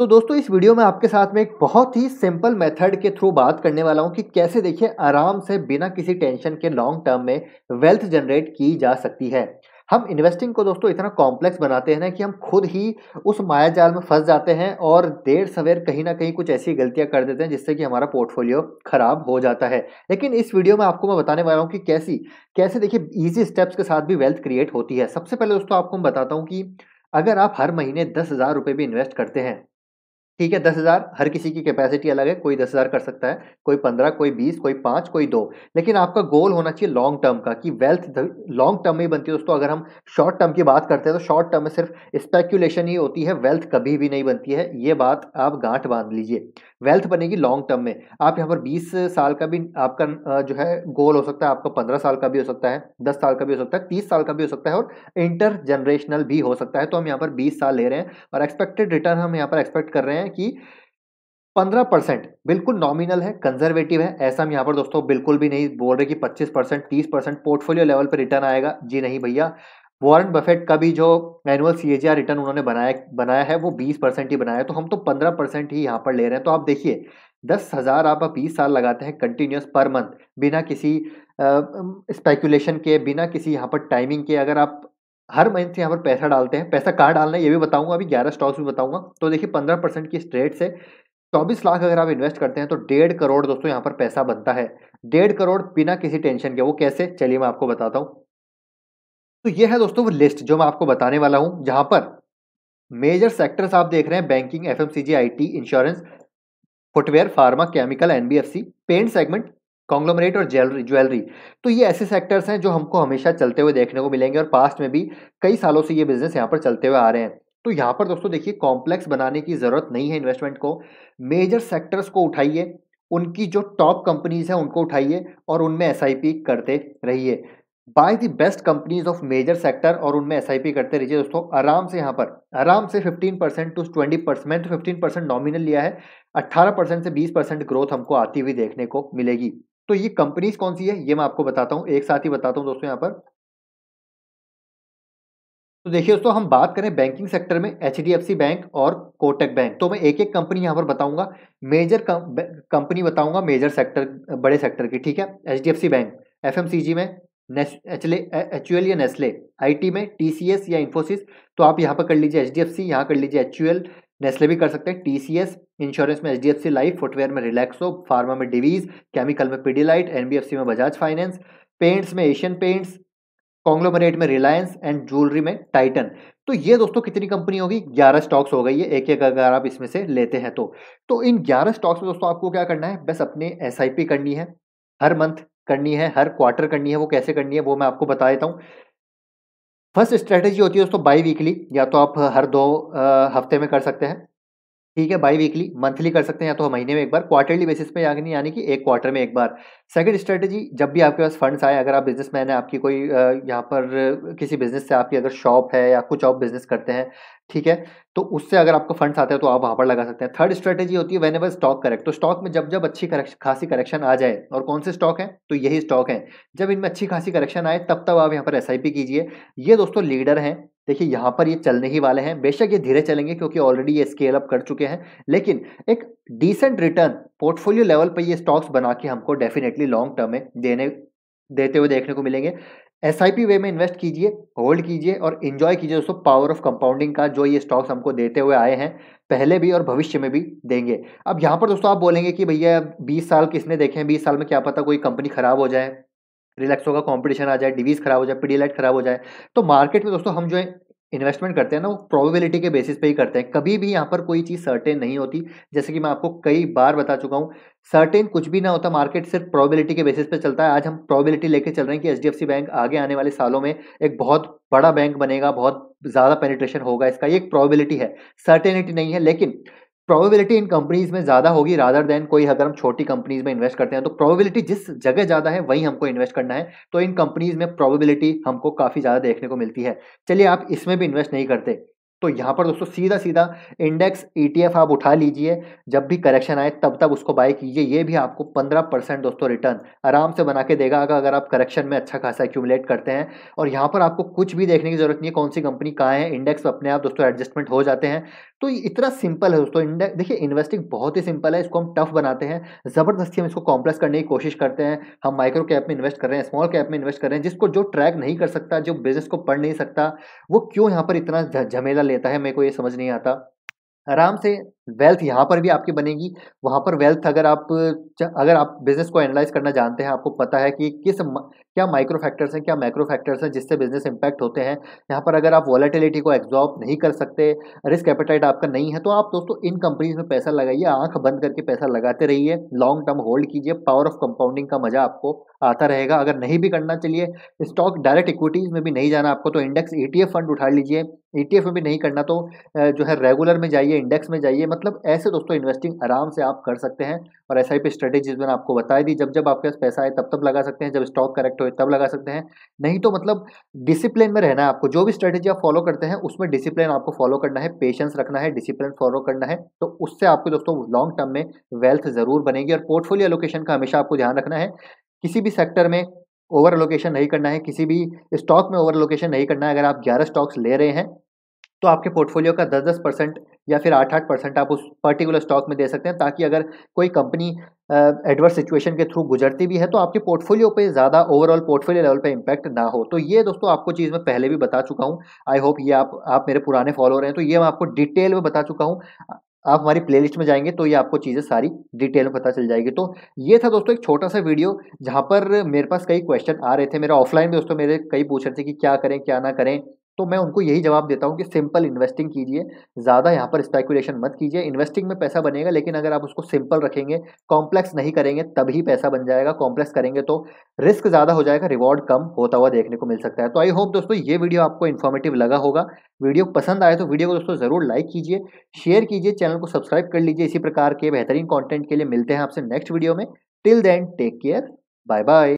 तो दोस्तों इस वीडियो में आपके साथ में एक बहुत ही सिंपल मेथड के थ्रू बात करने वाला हूं कि कैसे देखिए आराम से बिना किसी टेंशन के लॉन्ग टर्म में वेल्थ जनरेट की जा सकती है हम इन्वेस्टिंग को दोस्तों इतना कॉम्प्लेक्स बनाते हैं ना कि हम खुद ही उस माया जाल में फंस जाते हैं और देर सवेर कहीं ना कहीं कुछ ऐसी गलतियां कर देते हैं जिससे कि हमारा पोर्टफोलियो खराब हो जाता है लेकिन इस वीडियो में आपको मैं बताने वाला हूँ कि कैसी कैसे देखिए ईजी स्टेप्स के साथ भी वेल्थ क्रिएट होती है सबसे पहले दोस्तों आपको मैं बताता हूँ कि अगर आप हर महीने दस हज़ार रुपये भी इन्वेस्ट करते हैं ठीक है दस हज़ार हर किसी की कैपेसिटी अलग है कोई दस हज़ार कर सकता है कोई पंद्रह कोई बीस कोई पाँच कोई दो लेकिन आपका गोल होना चाहिए लॉन्ग टर्म का कि वेल्थ लॉन्ग टर्म में ही बनती है दोस्तों अगर हम शॉर्ट टर्म की बात करते हैं तो शॉर्ट टर्म में सिर्फ स्पेक्यूलेशन ही होती है वेल्थ कभी भी नहीं बनती है ये बात आप गांठ बांध लीजिए वेल्थ बनेगी लॉन्ग टर्म में आप यहाँ पर बीस साल का भी आपका जो है गोल हो सकता है आपका पंद्रह साल का भी हो सकता है दस साल का भी हो सकता है तीस साल का भी हो सकता है और इंटर जनरेशनल भी हो सकता है तो हम यहाँ पर बीस साल ले रहे हैं और एक्सपेक्टेड रिटर्न हम यहाँ पर एक्सपेक्ट कर रहे हैं कि 15 परसेंट बिल्कुल नॉमिनल है कंजर्वेटिव है ऐसा हम यहाँ पर दोस्तों बिल्कुल भी नहीं बोल रहे कि 25 परसेंट तीस परसेंट पोर्टफोलियो लेवल पर रिटर्न आएगा जी नहीं भैया वॉरेन बफेट का भी जो एनुअल सी रिटर्न उन्होंने बनाया बनाया है वो 20 परसेंट ही बनाया है तो हम तो 15 परसेंट ही यहाँ पर ले रहे हैं तो आप देखिए दस हज़ार आप बीस साल लगाते हैं कंटिन्यूस पर मंथ बिना किसी स्पेकुलेशन के बिना किसी यहाँ पर टाइमिंग के अगर आप हर महीने से यहाँ पर पैसा डालते हैं पैसा कहाँ डालना है ये भी बताऊंगा अभी ग्यारह स्टॉक्स भी बताऊंगा तो देखिए पंद्रह परसेंट की स्ट्रेट से चौबीस लाख अगर आप इन्वेस्ट करते हैं तो डेढ़ करोड़ दोस्तों यहाँ पर पैसा बनता है डेढ़ करोड़ बिना किसी टेंशन के वो कैसे चलिए मैं आपको बताता हूँ तो ये है दोस्तों वो लिस्ट जो मैं आपको बताने वाला हूँ जहाँ पर मेजर सेक्टर्स आप देख रहे हैं banking F M insurance footwear pharma chemical NBFC paint segment conglomerate और ज्वेलरी ज्वेलरी तो ये ऐसे सेक्टर्स हैं जो हमको हमेशा चलते हुए देखने को मिलेंगे और पास्ट में भी कई सालों से ये बिजनेस यहाँ पर चलते हुए आ रहे हैं तो यहाँ पर दोस्तों देखिए कॉम्प्लेक्स बनाने की ज़रूरत नहीं है इन्वेस्टमेंट को मेजर सेक्टर्स को उठाइए उनकी जो टॉप कंपनीज हैं उनको उठाइए और उनमें एस करते रहिए buy the best companies of major sector और उनमें एस करते रहिए दोस्तों आराम से यहाँ पर आराम से 15 percent to 20 percent fifteen 15 percent nominal लिया है 18 परसेंट से 20 परसेंट ग्रोथ हमको आती हुई देखने को मिलेगी तो ये कंपनीज कौन सी है ये मैं आपको बताता हूँ एक साथ ही बताता हूँ दोस्तों यहाँ पर तो देखिए दोस्तों हम बात करें बैंकिंग सेक्टर में एच बैंक और कोटक बैंक तो मैं एक एक कंपनी यहाँ पर बताऊंगा मेजर कंपनी बताऊंगा मेजर सेक्टर बड़े सेक्टर की ठीक है एच बैंक एफ में एच यू या नेस्ले आई में टी या इन्फोसिस तो आप यहाँ पर कर लीजिए एच डी एफ सी यहाँ कर लीजिए एच नेस्ले भी कर सकते हैं टीसीएस इंश्योरेंस में एचडीएफसी लाइफ फुटवेयर में रिलैक्सो फार्मा में डिवीज केमिकल में पीडीलाइट एनबीएफसी में बजाज फाइनेंस पेंट्स में एशियन पेंट्स कॉन्ग्लोमरेट में रिलायंस एंड ज्वेलरी में टाइटन तो ये दोस्तों कितनी कंपनी होगी 11 स्टॉक्स हो गई है एक एक अगर आप इसमें से लेते हैं तो तो इन 11 स्टॉक्स में दोस्तों आपको क्या करना है बस अपने एस करनी है हर मंथ करनी है हर क्वार्टर करनी है वो कैसे करनी है वो मैं आपको बता देता हूँ फर्स्ट स्ट्रेटेजी होती है दोस्तों बाई वीकली या तो आप हर दो हफ्ते में कर सकते हैं ठीक है बाई वीकली मंथली कर सकते हैं या तो महीने में एक बार क्वार्टरली बेसिस पे यानी यानी कि एक क्वार्टर में एक बार सेकंड स्ट्रेटजी जब भी आपके पास फंड्स आए अगर आप बिजनेसमैन है आपकी कोई यहाँ पर किसी बिजनेस से आपकी अगर शॉप है या कुछ आप बिजनेस करते हैं ठीक है तो उससे अगर आपको फंड्स आते हैं तो आप वहाँ पर लगा सकते हैं थर्ड स्ट्रेटेजी होती है वेन एवर स्टॉक करेक्ट तो स्टॉक में जब जब अच्छी करेक्शन खासी करेक्शन आ जाए और कौन से स्टॉक हैं तो यही स्टॉक हैं जब इनमें अच्छी खासी करेक्शन आए तब तब आप यहाँ पर एस कीजिए ये दोस्तों लीडर हैं देखिए यहाँ पर ये चलने ही वाले हैं बेशक ये धीरे चलेंगे क्योंकि ऑलरेडी ये स्केल अप कर चुके हैं लेकिन एक डिसेंट रिटर्न पोर्टफोलियो लेवल पर ये स्टॉक्स बना के हमको डेफिनेटली लॉन्ग टर्म में देने देते हुए देखने को मिलेंगे एस वे में इन्वेस्ट कीजिए होल्ड कीजिए और इन्जॉय कीजिए दोस्तों पावर ऑफ कंपाउंडिंग का जो ये स्टॉक्स हमको देते हुए आए हैं पहले भी और भविष्य में भी देंगे अब यहाँ पर दोस्तों आप बोलेंगे कि भैया 20 साल किसने देखे हैं 20 साल में क्या पता कोई कंपनी खराब हो जाए रिलैक्स होगा कॉम्पिटिशन आ जाए डिवीज खराब हो जाए पी खराब हो जाए तो मार्केट में दोस्तों हम जो है इन्वेस्टमेंट करते हैं ना वो प्रोबेबिलिटी के बेसिस पे ही करते हैं कभी भी यहाँ पर कोई चीज़ सर्टेन नहीं होती जैसे कि मैं आपको कई बार बता चुका हूँ सर्टेन कुछ भी ना होता मार्केट सिर्फ प्रोबेबिलिटी के बेसिस पे चलता है आज हम प्रोबेबिलिटी लेके चल रहे हैं कि एच बैंक आगे आने वाले सालों में एक बहुत बड़ा बैंक बनेगा बहुत ज़्यादा पेनिट्रेशन होगा इसका ये एक प्रॉबिलिटी है सर्टेनिटी नहीं है लेकिन प्रोबेबिलिटी इन कंपनीज में ज़्यादा होगी रादर देन कोई अगर हम छोटी कंपनीज में इन्वेस्ट करते हैं तो प्रोबेबिलिटी जिस जगह ज़्यादा है वहीं हमको इन्वेस्ट करना है तो इन कंपनीज में प्रोबेबिलिटी हमको काफ़ी ज़्यादा देखने को मिलती है चलिए आप इसमें भी इन्वेस्ट नहीं करते तो यहाँ पर दोस्तों सीधा सीधा इंडेक्स ईटीएफ आप उठा लीजिए जब भी करेक्शन आए तब तक उसको बाय कीजिए ये भी आपको पंद्रह परसेंट दोस्तों रिटर्न आराम से बना के देगा अगर अगर आप करेक्शन में अच्छा खासा एक्यूमलेट करते हैं और यहाँ पर आपको कुछ भी देखने की जरूरत नहीं है कौन सी कंपनी कहाँ है इंडेक्स अपने आप दोस्तों एडजस्टमेंट हो जाते हैं तो इतना सिंपल है दोस्तों इंडेक्स देखिए इन्वेस्टिंग बहुत ही सिंपल है इसको हम टफ बनाते हैं ज़बरदस्ती हम इसको कॉम्प्लेक्स करने की कोशिश करते हैं हम माइक्रो कैप में इन्वेस्ट कर रहे हैं स्मॉल कैप में इन्वेस्ट कर रहे हैं जिसको जो ट्रैक नहीं कर सकता जो बिजनेस को पढ़ नहीं सकता वो क्यों यहाँ पर इतना झमेला लेता है मेरे को ये समझ नहीं आता आराम से वेल्थ यहाँ पर भी आपकी बनेगी वहाँ पर वेल्थ अगर आप अगर आप बिजनेस को एनालाइज करना जानते हैं आपको पता है कि किस क्या माइक्रो फैक्टर्स हैं क्या माइक्रो फैक्टर्स हैं जिससे बिजनेस इंपैक्ट होते हैं यहाँ पर अगर आप वॉलेटिलिटी को एग्जॉर्ब नहीं कर सकते रिस्क एपेटाइट आपका नहीं है तो आप दोस्तों इन कंपनीज में पैसा लगाइए आंख बंद करके पैसा लगाते रहिए लॉन्ग टर्म होल्ड कीजिए पावर ऑफ कंपाउंडिंग का मजा आपको आता रहेगा अगर नहीं भी करना चाहिए स्टॉक डायरेक्ट इक्विटीज में भी नहीं जाना आपको तो इंडेक्स ई फंड उठा लीजिए ईटीएफ e में भी नहीं करना तो जो है रेगुलर में जाइए इंडेक्स में जाइए मतलब ऐसे दोस्तों इन्वेस्टिंग आराम से आप कर सकते हैं और एस आई पी स्ट्रेटेजीज मैंने आपको बताई दी जब जब आपके पास पैसा आए तब तब लगा सकते हैं जब स्टॉक करेक्ट हो तब लगा सकते हैं नहीं तो मतलब डिसिप्लिन में रहना है आपको जो भी स्ट्रेटेजी आप फॉलो करते हैं उसमें डिसिप्लिन आपको फॉलो करना है पेशेंस रखना है डिसिप्लिन फॉलो करना है तो उससे आपको दोस्तों लॉन्ग टर्म में वेल्थ ज़रूर बनेगी और पोर्टफोलियो एलोकेशन का हमेशा आपको ध्यान रखना है किसी भी सेक्टर में ओवर लोकेशन नहीं करना है किसी भी स्टॉक में ओवर लोकेशन नहीं करना है अगर आप ग्यारह स्टॉक्स ले रहे हैं तो आपके पोर्टफोलियो का दस दस परसेंट या फिर आठ आठ परसेंट आप उस पर्टिकुलर स्टॉक में दे सकते हैं ताकि अगर कोई कंपनी एडवर्स सिचुएशन के थ्रू गुजरती भी है तो आपके पोर्टफोलियो पे ज़्यादा ओवरऑल पोर्टफोलियो लेवल पे इम्पैक्ट ना हो तो ये दोस्तों आपको चीज़ मैं पहले भी बता चुका हूँ आई होप ये आप आप मेरे पुराने फॉलोअर हैं तो ये मैं आपको डिटेल में बता चुका हूँ आप हमारी प्लेलिस्ट में जाएंगे तो ये आपको चीज़ें सारी डिटेल में पता चल जाएगी तो ये था दोस्तों एक छोटा सा वीडियो जहाँ पर मेरे पास कई क्वेश्चन आ रहे थे मेरा ऑफलाइन दोस्तों मेरे कई पूछ रहे थे कि क्या करें क्या ना करें तो मैं उनको यही जवाब देता हूँ कि सिंपल इन्वेस्टिंग कीजिए ज़्यादा यहाँ पर स्पेकुलेशन मत कीजिए इन्वेस्टिंग में पैसा बनेगा लेकिन अगर आप उसको सिंपल रखेंगे कॉम्प्लेक्स नहीं करेंगे तभी पैसा बन जाएगा कॉम्प्लेक्स करेंगे तो रिस्क ज़्यादा हो जाएगा रिवॉर्ड कम होता हुआ देखने को मिल सकता है तो आई होप दोस्तों ये वीडियो आपको इन्फॉर्मेटिव लगा होगा वीडियो पसंद आए तो वीडियो को दोस्तों ज़रूर लाइक कीजिए शेयर कीजिए चैनल को सब्सक्राइब कर लीजिए इसी प्रकार के बेहतरीन कॉन्टेंट के लिए मिलते हैं आपसे नेक्स्ट वीडियो में till then take care bye bye